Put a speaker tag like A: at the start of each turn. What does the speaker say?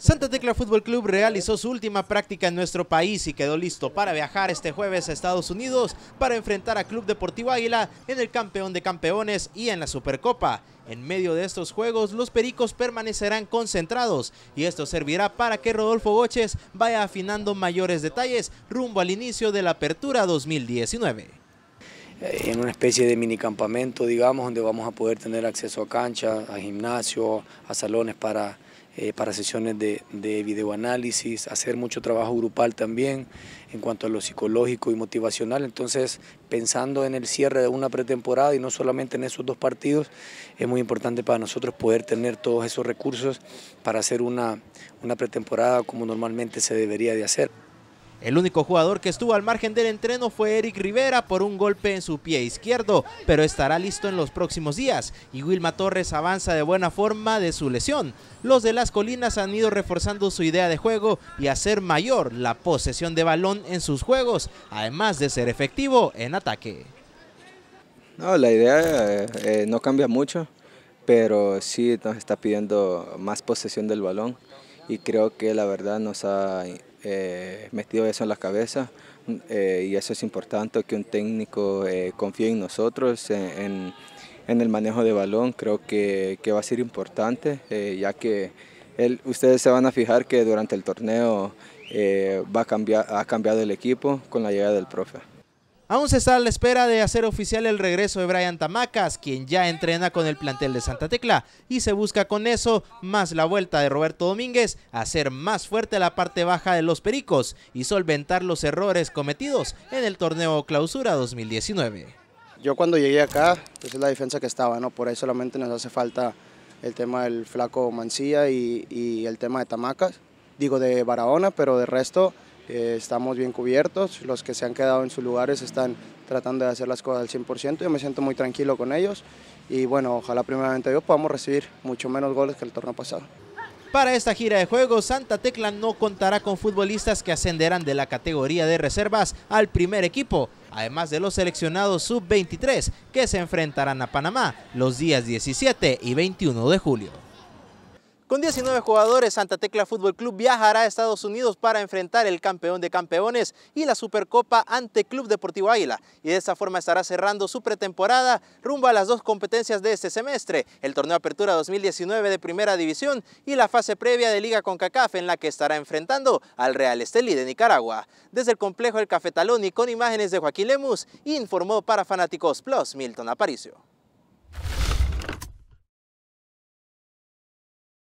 A: Santa Tecla Fútbol Club realizó su última práctica en nuestro país y quedó listo para viajar este jueves a Estados Unidos para enfrentar a Club Deportivo Águila en el Campeón de Campeones y en la Supercopa. En medio de estos juegos, los pericos permanecerán concentrados y esto servirá para que Rodolfo Goches vaya afinando mayores detalles rumbo al inicio de la apertura 2019
B: eh, en una especie de mini campamento, digamos, donde vamos a poder tener acceso a canchas, a gimnasio, a salones para eh, para sesiones de, videoanálisis, hacer mucho trabajo grupal también en cuanto a lo psicológico y motivacional. Entonces, pensando en el cierre de una pretemporada y no solamente en esos dos partidos, es muy importante para nosotros poder tener todos esos recursos para hacer
A: una, una pretemporada como normalmente se debería de hacer. El único jugador que estuvo al margen del entreno fue Eric Rivera por un golpe en su pie izquierdo, pero estará listo en los próximos días y Wilma Torres avanza de buena forma de su lesión. Los de las colinas han ido reforzando su idea de juego y hacer mayor la posesión de balón en sus juegos, además de ser efectivo en ataque.
C: No, la idea eh, eh, no cambia mucho, pero sí nos está pidiendo más posesión del balón y creo que la verdad nos ha eh, metido eso en la cabeza eh, y eso es importante, que un técnico eh, confíe en nosotros, en, el manejo de balón, creo que, que va a ser importante, ya que él, ustedes se van a fijar que durante el torneo va a cambiar, ha cambiado el equipo con la llegada del profe.
A: Aún se está a la espera de hacer oficial el regreso de Brian Tamacas, quien ya entrena con el plantel de Santa Tecla, y se busca con eso más la vuelta de Roberto Domínguez, hacer más fuerte la parte baja de los Pericos y solventar los errores cometidos en el torneo Clausura 2019.
D: Yo cuando llegué acá, esa pues, es la defensa que estaba, ¿no? Por ahí solamente nos hace falta el tema del flaco Mancilla y, y el tema de Tamacas, digo de Barahona, pero de resto eh, estamos bien cubiertos, los que se han quedado en sus lugares están tratando de hacer las cosas al 100%, yo me siento muy tranquilo con ellos y bueno, ojalá primeramente yo podamos recibir mucho menos goles que el torneo pasado.
A: Para esta gira de juegos, Santa Tecla no contará con futbolistas que ascenderán de la categoría de reservas al primer equipo, además de los seleccionados sub-23 que se enfrentarán a Panamá los días 17 y 21 de julio. Con 19 jugadores, Santa Tecla Fútbol Club viajará a Estados Unidos para enfrentar el campeón de campeones y la Supercopa ante Club Deportivo Águila. Y de esta forma estará cerrando su pretemporada rumbo a las dos competencias de este semestre, el torneo Apertura 2019 de Primera División y la fase previa de Liga CONCACAF en la que estará enfrentando al Real Estelí de Nicaragua. Desde el complejo El Cafetalón y con imágenes de Joaquín Lemus, informó para Fanáticos Plus Milton Aparicio.